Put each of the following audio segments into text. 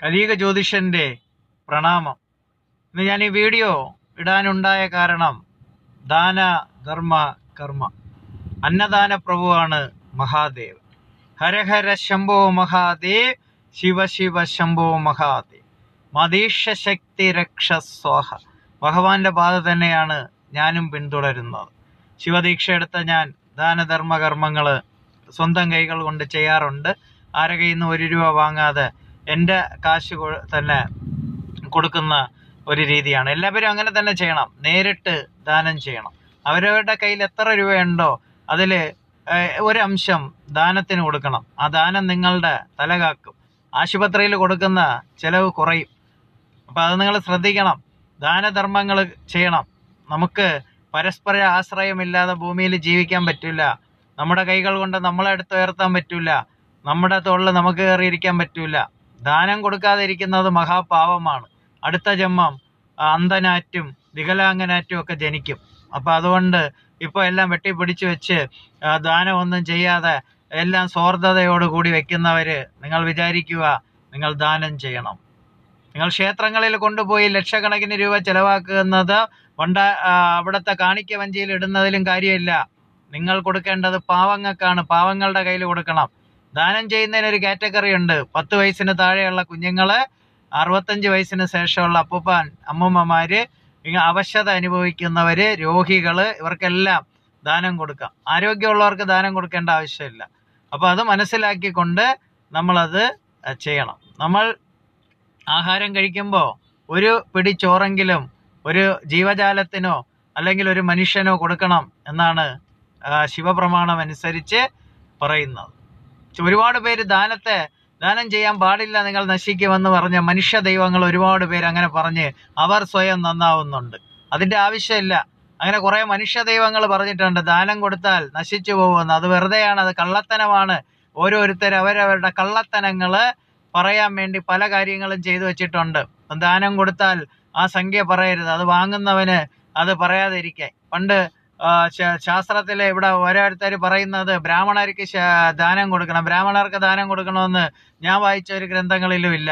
കലീക ജ്യോതിഷൻ്റെ പ്രണാമം ഇന്ന് ഞാൻ ഈ വീഡിയോ ഇടാനുണ്ടായ കാരണം ദാന ധർമ്മ കർമ്മ അന്നദാന പ്രഭുവാണ് മഹാദേവ് ഹരഹര ശംഭോ മഹാദേവ് ശിവ ശിവ ശംഭോ മഹാദേവ് മതീഷ ശക്തി രക്ഷ സ്വാഹ ഭഗവാന്റെ പാത തന്നെയാണ് ഞാനും പിന്തുടരുന്നത് ശിവദീക്ഷ എടുത്ത ഞാൻ ദാനധർമ്മ കർമ്മങ്ങൾ സ്വന്തം കൈകൾ കൊണ്ട് ചെയ്യാറുണ്ട് ആരകയിൽ നിന്ന് ഒരു രൂപ വാങ്ങാതെ എൻ്റെ കാശ് തന്നെ കൊടുക്കുന്ന ഒരു രീതിയാണ് എല്ലാവരും അങ്ങനെ തന്നെ ചെയ്യണം നേരിട്ട് ദാനം ചെയ്യണം അവരവരുടെ കയ്യിൽ എത്ര രൂപയുണ്ടോ അതിൽ ഒരു അംശം ദാനത്തിന് കൊടുക്കണം ആ ദാനം നിങ്ങളുടെ തലകാക്കും ആശുപത്രിയിൽ കൊടുക്കുന്ന ചിലവ് കുറയും അപ്പം അത് നിങ്ങൾ ശ്രദ്ധിക്കണം ദാനധർമ്മങ്ങൾ ചെയ്യണം നമുക്ക് പരസ്പര ആശ്രയമില്ലാതെ ഭൂമിയിൽ ജീവിക്കാൻ പറ്റില്ല നമ്മുടെ കൈകൾ കൊണ്ട് നമ്മളെ എടുത്തുയർത്താൻ പറ്റില്ല നമ്മുടെ തോളിൽ നമുക്ക് കയറിയിരിക്കാൻ പറ്റില്ല ദാനം കൊടുക്കാതിരിക്കുന്നത് മഹാപാപമാണ് അടുത്ത ജന്മം അന്ധനാറ്റും വികലാംഗനാറ്റും ഒക്കെ ജനിക്കും അപ്പം അതുകൊണ്ട് ഇപ്പോൾ എല്ലാം വെട്ടിപ്പിടിച്ച് വെച്ച് ദാനമൊന്നും ചെയ്യാതെ എല്ലാം കൂടി വെക്കുന്നവര് നിങ്ങൾ വിചാരിക്കുക നിങ്ങൾ ദാനം ചെയ്യണം നിങ്ങൾ ക്ഷേത്രങ്ങളിൽ കൊണ്ടുപോയി ലക്ഷക്കണക്കിന് രൂപ ചെലവാക്കുന്നത് വണ്ട അവിടുത്തെ കാണിക്ക വഞ്ചിയിൽ ഇടുന്നതിലും കാര്യമില്ല നിങ്ങൾ കൊടുക്കേണ്ടത് പാവങ്ങൾക്കാണ് പാവങ്ങളുടെ കയ്യിൽ കൊടുക്കണം ദാനം ചെയ്യുന്നതിന് ഒരു കാറ്റഗറി ഉണ്ട് പത്ത് വയസ്സിന് താഴെയുള്ള കുഞ്ഞുങ്ങള് അറുപത്തഞ്ച് വയസ്സിന് ശേഷമുള്ള അപ്പൂപ്പാൻ അമ്മൂമ്മമാര് അവശത അനുഭവിക്കുന്നവര് രോഗികള് ഇവർക്കെല്ലാം ദാനം കൊടുക്കാം ആരോഗ്യമുള്ളവർക്ക് ദാനം കൊടുക്കേണ്ട ആവശ്യമില്ല അപ്പോൾ അത് മനസ്സിലാക്കിക്കൊണ്ട് നമ്മളത് ചെയ്യണം നമ്മൾ ആഹാരം കഴിക്കുമ്പോൾ ഒരു പിടി ചോറെങ്കിലും ഒരു ജീവജാലത്തിനോ അല്ലെങ്കിൽ ഒരു മനുഷ്യനോ കൊടുക്കണം എന്നാണ് ശിവപ്രമാണം അനുസരിച്ച് പറയുന്നത് ഒരുപാട് പേര് ദാനത്തെ ദാനം ചെയ്യാൻ പാടില്ല നിങ്ങൾ നശിക്കുമെന്ന് പറഞ്ഞ മനുഷ്യ ദൈവങ്ങൾ ഒരുപാട് പേര് അങ്ങനെ പറഞ്ഞ് അവർ സ്വയം നന്നാവുന്നുണ്ട് അതിന്റെ ആവശ്യമില്ല അങ്ങനെ കുറേ മനുഷ്യ ദൈവങ്ങൾ പറഞ്ഞിട്ടുണ്ട് ദാനം കൊടുത്താൽ നശിച്ചു പോകുമെന്ന് അത് വെറുതെയാണ് അത് കള്ളത്തനമാണ് ഓരോരുത്തർ അവരവരുടെ കള്ളത്തനങ്ങൾ പറയാൻ വേണ്ടി പല കാര്യങ്ങളും ചെയ്തു വെച്ചിട്ടുണ്ട് ദാനം കൊടുത്താൽ ആ സംഖ്യ പറയരുത് അത് വാങ്ങുന്നവന് അത് പറയാതിരിക്കാൻ പണ്ട് ശാസ്ത്രത്തിൽ ഇവിടെ ഓരോരുത്തർ പറയുന്നത് ബ്രാഹ്മണർക്ക് ദാനം കൊടുക്കണം ബ്രാഹ്മണർക്ക് ദാനം കൊടുക്കണമെന്ന് ഞാൻ വായിച്ച ഒരു ഗ്രന്ഥങ്ങളിലും ഇല്ല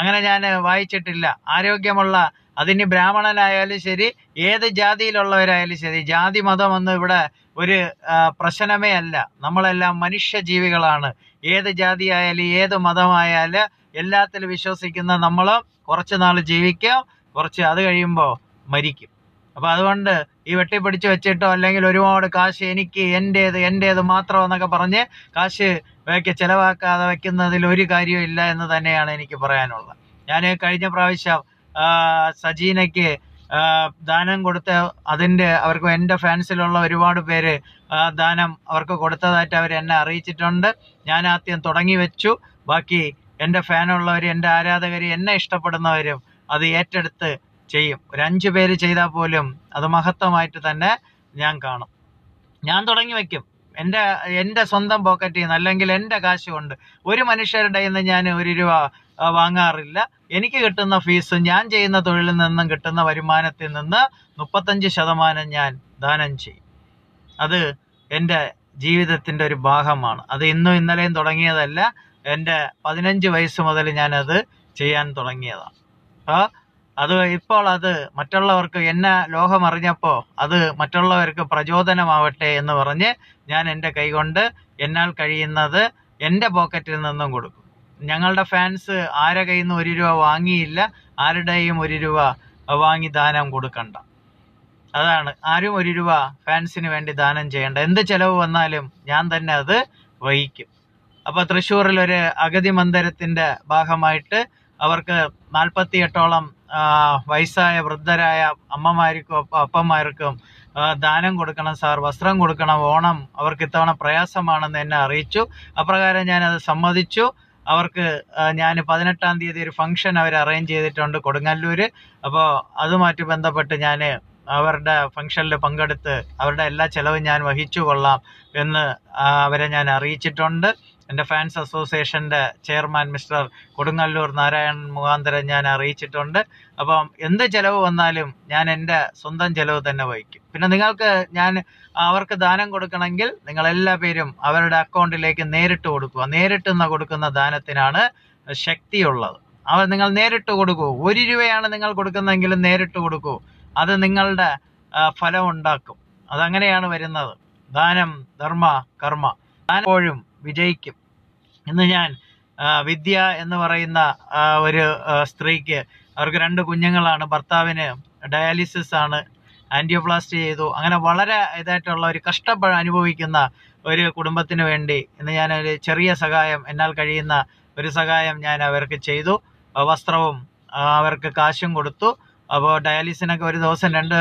അങ്ങനെ ഞാൻ വായിച്ചിട്ടില്ല ആരോഗ്യമുള്ള അതിന് ബ്രാഹ്മണനായാലും ശരി ഏത് ജാതിയിലുള്ളവരായാലും ശരി ജാതി മതം ഒന്നും ഇവിടെ ഒരു പ്രശ്നമേ അല്ല നമ്മളെല്ലാം മനുഷ്യ ജീവികളാണ് ഏത് ജാതിയായാലും ഏത് മതമായാലും എല്ലാത്തിലും വിശ്വസിക്കുന്ന നമ്മൾ കുറച്ച് നാൾ ജീവിക്കാം കുറച്ച് അത് കഴിയുമ്പോൾ മരിക്കും അപ്പൊ അതുകൊണ്ട് ഈ വെട്ടിപ്പിടിച്ച് വെച്ചിട്ടോ അല്ലെങ്കിൽ ഒരുപാട് കാശ് എനിക്ക് എൻ്റേത് എൻ്റേത് മാത്രം എന്നൊക്കെ പറഞ്ഞ് കാശ് വയ്ക്ക് ചിലവാക്കാതെ വയ്ക്കുന്നതിൽ ഒരു കാര്യവും ഇല്ല എന്ന് തന്നെയാണ് എനിക്ക് പറയാനുള്ളത് ഞാൻ കഴിഞ്ഞ പ്രാവശ്യം സജീനയ്ക്ക് ദാനം കൊടുത്ത് അതിൻ്റെ അവർക്ക് എൻ്റെ ഫാൻസിലുള്ള ഒരുപാട് പേര് ദാനം അവർക്ക് കൊടുത്തതായിട്ട് അവർ എന്നെ അറിയിച്ചിട്ടുണ്ട് ഞാൻ ആദ്യം തുടങ്ങി വെച്ചു ബാക്കി എൻ്റെ ഫാനുള്ളവർ എൻ്റെ ആരാധകർ എന്നെ ഇഷ്ടപ്പെടുന്നവരും അത് ഏറ്റെടുത്ത് ചെയ്യും ഒരു അഞ്ച് പേര് ചെയ്താൽ പോലും അത് മഹത്വമായിട്ട് തന്നെ ഞാൻ കാണും ഞാൻ തുടങ്ങി വെക്കും എൻ്റെ എൻ്റെ സ്വന്തം പോക്കറ്റിൽ നിന്ന് അല്ലെങ്കിൽ എൻ്റെ കാശ് കൊണ്ട് ഒരു മനുഷ്യരുടെ നിന്ന് ഞാൻ ഒരു രൂപ വാങ്ങാറില്ല എനിക്ക് കിട്ടുന്ന ഫീസ് ഞാൻ ചെയ്യുന്ന തൊഴിലിൽ നിന്നും കിട്ടുന്ന വരുമാനത്തിൽ നിന്ന് മുപ്പത്തഞ്ച് ശതമാനം ഞാൻ ദാനം ചെയ്യും അത് എൻ്റെ ജീവിതത്തിൻ്റെ ഒരു ഭാഗമാണ് അത് ഇന്നും ഇന്നലെയും തുടങ്ങിയതല്ല എൻ്റെ പതിനഞ്ച് വയസ്സ് മുതൽ ഞാനത് ചെയ്യാൻ തുടങ്ങിയതാണ് അപ്പോൾ അത് ഇപ്പോൾ അത് മറ്റുള്ളവർക്ക് എന്നെ ലോകമറിഞ്ഞപ്പോൾ അത് മറ്റുള്ളവർക്ക് പ്രചോദനമാവട്ടെ എന്ന് പറഞ്ഞ് ഞാൻ എൻ്റെ കൈകൊണ്ട് എന്നാൽ കഴിയുന്നത് എൻ്റെ പോക്കറ്റിൽ നിന്നും കൊടുക്കും ഞങ്ങളുടെ ഫാൻസ് ആരെ കയ്യിൽ നിന്ന് ഒരു രൂപ വാങ്ങിയില്ല ആരുടെയും ഒരു രൂപ വാങ്ങി ദാനം കൊടുക്കണ്ട അതാണ് ആരും ഒരു രൂപ ഫാൻസിന് വേണ്ടി ദാനം ചെയ്യണ്ട എന്ത് ചെലവ് വന്നാലും ഞാൻ തന്നെ അത് വഹിക്കും അപ്പോൾ തൃശ്ശൂരിൽ ഒരു അഗതി മന്ദിരത്തിൻ്റെ ഭാഗമായിട്ട് അവർക്ക് നാൽപ്പത്തി എട്ടോളം വയസ്സായ വൃദ്ധരായ അമ്മമാർക്കും അപ്പന്മാർക്കും ദാനം കൊടുക്കണം സാർ വസ്ത്രം കൊടുക്കണം ഓണം അവർക്ക് ഇത്തവണ പ്രയാസമാണെന്ന് എന്നെ അറിയിച്ചു അപ്രകാരം ഞാനത് സമ്മതിച്ചു അവർക്ക് ഞാൻ പതിനെട്ടാം തീയതി ഒരു ഫംഗ്ഷൻ അവർ അറേഞ്ച് ചെയ്തിട്ടുണ്ട് കൊടുങ്ങല്ലൂർ അപ്പോൾ അതുമായിട്ട് ബന്ധപ്പെട്ട് ഞാൻ അവരുടെ ഫംഗ്ഷനിൽ പങ്കെടുത്ത് അവരുടെ എല്ലാ ചെലവും ഞാൻ വഹിച്ചു കൊള്ളാം എന്ന് അവരെ ഞാൻ അറിയിച്ചിട്ടുണ്ട് എൻ്റെ ഫാൻസ് അസോസിയേഷൻ്റെ ചെയർമാൻ മിസ്റ്റർ കൊടുങ്ങല്ലൂർ നാരായണൻ മുഖാന്തരം ഞാൻ അറിയിച്ചിട്ടുണ്ട് അപ്പം എന്ത് ചിലവ് വന്നാലും ഞാൻ എൻ്റെ സ്വന്തം ചിലവ് തന്നെ വഹിക്കും പിന്നെ നിങ്ങൾക്ക് ഞാൻ അവർക്ക് ദാനം കൊടുക്കണമെങ്കിൽ നിങ്ങളെല്ലാ പേരും അവരുടെ അക്കൗണ്ടിലേക്ക് നേരിട്ട് കൊടുക്കുക നേരിട്ട് നിന്ന് കൊടുക്കുന്ന ദാനത്തിനാണ് ശക്തിയുള്ളത് അവർ നിങ്ങൾ നേരിട്ട് കൊടുക്കൂ ഒരു രൂപയാണ് നിങ്ങൾ കൊടുക്കുന്നതെങ്കിലും നേരിട്ട് കൊടുക്കൂ അത് നിങ്ങളുടെ ഫലം ഉണ്ടാക്കും അതങ്ങനെയാണ് വരുന്നത് ദാനം ധർമ്മ കർമ്മ എപ്പോഴും വിജയിക്കും ഇന്ന് ഞാൻ വിദ്യ എന്ന് പറയുന്ന ഒരു സ്ത്രീക്ക് അവർക്ക് രണ്ട് കുഞ്ഞുങ്ങളാണ് ഭർത്താവിന് ഡയാലിസിസ് ആണ് ആൻറ്റിയോപ്ലാസ്റ്റി ചെയ്തു അങ്ങനെ വളരെ ഇതായിട്ടുള്ള ഒരു കഷ്ടപ്പ അനുഭവിക്കുന്ന ഒരു കുടുംബത്തിന് വേണ്ടി ഇന്ന് ഞാൻ ഒരു ചെറിയ സഹായം എന്നാൽ കഴിയുന്ന ഒരു സഹായം ഞാൻ അവർക്ക് ചെയ്തു വസ്ത്രവും അവർക്ക് കാശും കൊടുത്തു അപ്പോൾ ഡയാലിസിനൊക്കെ ഒരു ദിവസം രണ്ട്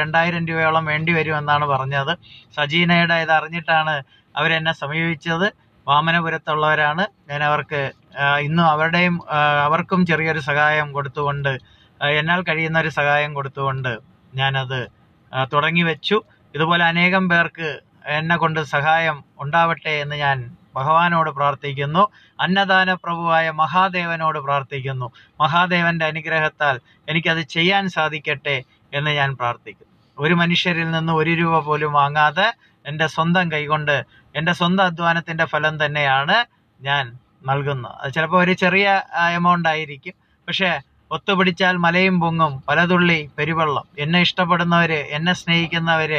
രണ്ടായിരം രൂപയോളം വേണ്ടി വരുമെന്നാണ് പറഞ്ഞത് സജീനയുടെ ഇത് അറിഞ്ഞിട്ടാണ് അവരെന്നെ സമീപിച്ചത് വാമനപുരത്തുള്ളവരാണ് ഞാൻ അവർക്ക് ഇന്നും അവരുടെയും അവർക്കും ചെറിയൊരു സഹായം കൊടുത്തുകൊണ്ട് എന്നാൽ കഴിയുന്ന ഒരു സഹായം കൊടുത്തുകൊണ്ട് ഞാനത് തുടങ്ങി വെച്ചു ഇതുപോലെ അനേകം പേർക്ക് എന്നെ കൊണ്ട് സഹായം ഉണ്ടാവട്ടെ എന്ന് ഞാൻ ഭഗവാനോട് പ്രാർത്ഥിക്കുന്നു അന്നദാന പ്രഭുവായ മഹാദേവനോട് പ്രാർത്ഥിക്കുന്നു മഹാദേവന്റെ അനുഗ്രഹത്താൽ എനിക്കത് ചെയ്യാൻ സാധിക്കട്ടെ എന്ന് ഞാൻ പ്രാർത്ഥിക്കുന്നു ഒരു മനുഷ്യരിൽ നിന്ന് ഒരു രൂപ പോലും വാങ്ങാതെ എൻ്റെ സ്വന്തം കൈകൊണ്ട് എൻ്റെ സ്വന്തം അധ്വാനത്തിൻ്റെ ഫലം തന്നെയാണ് ഞാൻ നൽകുന്നത് അത് ചിലപ്പോൾ ഒരു ചെറിയ എമൗണ്ട് ആയിരിക്കും പക്ഷേ ഒത്തുപിടിച്ചാൽ മലയും പൊങ്ങും പലതുള്ളി പെരുവെള്ളം എന്നെ ഇഷ്ടപ്പെടുന്നവർ എന്നെ സ്നേഹിക്കുന്നവർ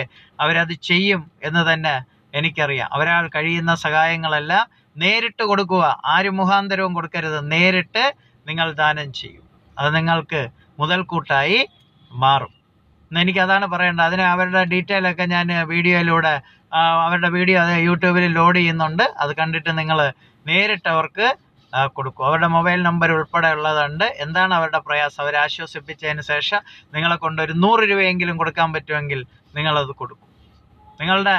അവരത് ചെയ്യും എന്ന് തന്നെ എനിക്കറിയാം ഒരാൾ കഴിയുന്ന സഹായങ്ങളെല്ലാം നേരിട്ട് കൊടുക്കുക ആര് മുഖാന്തരവും കൊടുക്കരുത് നേരിട്ട് നിങ്ങൾ ദാനം ചെയ്യും അത് നിങ്ങൾക്ക് മുതൽക്കൂട്ടായി മാറും എനിക്ക് അതാണ് പറയേണ്ടത് അതിന് അവരുടെ ഒക്കെ ഞാൻ വീഡിയോയിലൂടെ അവരുടെ വീഡിയോ അത് യൂട്യൂബിൽ ലോഡ് ചെയ്യുന്നുണ്ട് അത് കണ്ടിട്ട് നിങ്ങൾ നേരിട്ട് അവർക്ക് കൊടുക്കും അവരുടെ മൊബൈൽ നമ്പർ ഉൾപ്പെടെ ഉള്ളതുണ്ട് എന്താണ് അവരുടെ പ്രയാസം അവരെ ആശ്വസിപ്പിച്ചതിന് ശേഷം നിങ്ങളെ കൊണ്ട് ഒരു നൂറ് രൂപയെങ്കിലും കൊടുക്കാൻ പറ്റുമെങ്കിൽ നിങ്ങളത് കൊടുക്കും നിങ്ങളുടെ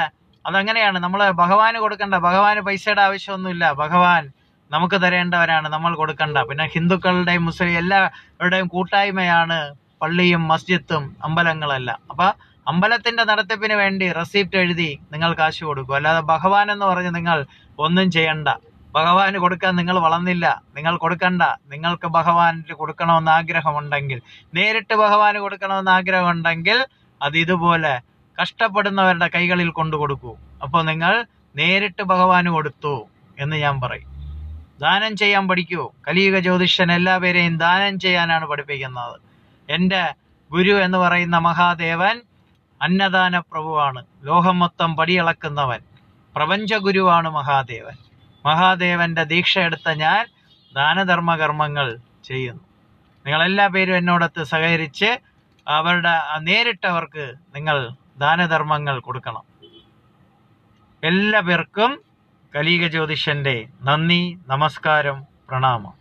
അതങ്ങനെയാണ് നമ്മൾ ഭഗവാന് കൊടുക്കേണ്ട ഭഗവാന് പൈസയുടെ ആവശ്യമൊന്നുമില്ല ഭഗവാൻ നമുക്ക് തരേണ്ടവരാണ് നമ്മൾ കൊടുക്കേണ്ട പിന്നെ ഹിന്ദുക്കളുടെയും മുസ്ലിം എല്ലാവരുടെയും കൂട്ടായ്മയാണ് പള്ളിയും മസ്ജിത്തും അമ്പലങ്ങളല്ല അപ്പൊ അമ്പലത്തിന്റെ നടത്തിപ്പിന് വേണ്ടി റെസിപ്റ്റ് എഴുതി നിങ്ങൾ കാശ് കൊടുക്കും അല്ലാതെ ഭഗവാൻ എന്ന് പറഞ്ഞ് നിങ്ങൾ ഒന്നും ചെയ്യണ്ട ഭഗവാന് കൊടുക്കാൻ നിങ്ങൾ വളർന്നില്ല നിങ്ങൾ കൊടുക്കണ്ട നിങ്ങൾക്ക് ഭഗവാന് കൊടുക്കണമെന്ന് ആഗ്രഹമുണ്ടെങ്കിൽ നേരിട്ട് ഭഗവാന് കൊടുക്കണമെന്ന് ആഗ്രഹമുണ്ടെങ്കിൽ അത് ഇതുപോലെ കഷ്ടപ്പെടുന്നവരുടെ കൈകളിൽ കൊണ്ടു കൊടുക്കൂ അപ്പോൾ നിങ്ങൾ നേരിട്ട് ഭഗവാന് കൊടുത്തു എന്ന് ഞാൻ പറയും ദാനം ചെയ്യാൻ പഠിക്കൂ കലിയുഗ ജ്യോതിഷൻ എല്ലാ പേരെയും ദാനം ചെയ്യാനാണ് പഠിപ്പിക്കുന്നത് എൻ്റെ ഗുരു എന്ന് പറയുന്ന മഹാദേവൻ അന്നദാന പ്രഭുവാണ് ലോകം മൊത്തം പടിയളക്കുന്നവൻ പ്രപഞ്ച ഗുരുവാണ് മഹാദേവൻ മഹാദേവന്റെ ദീക്ഷ എടുത്ത ഞാൻ ദാനധർമ്മ കർമ്മങ്ങൾ ചെയ്യുന്നു നിങ്ങളെല്ലാ പേരും എന്നോടൊത്ത് സഹകരിച്ച് അവരുടെ നേരിട്ടവർക്ക് നിങ്ങൾ ദാനധർമ്മങ്ങൾ കൊടുക്കണം എല്ലാ പേർക്കും കലീക ജ്യോതിഷന്റെ നന്ദി നമസ്കാരം പ്രണാമം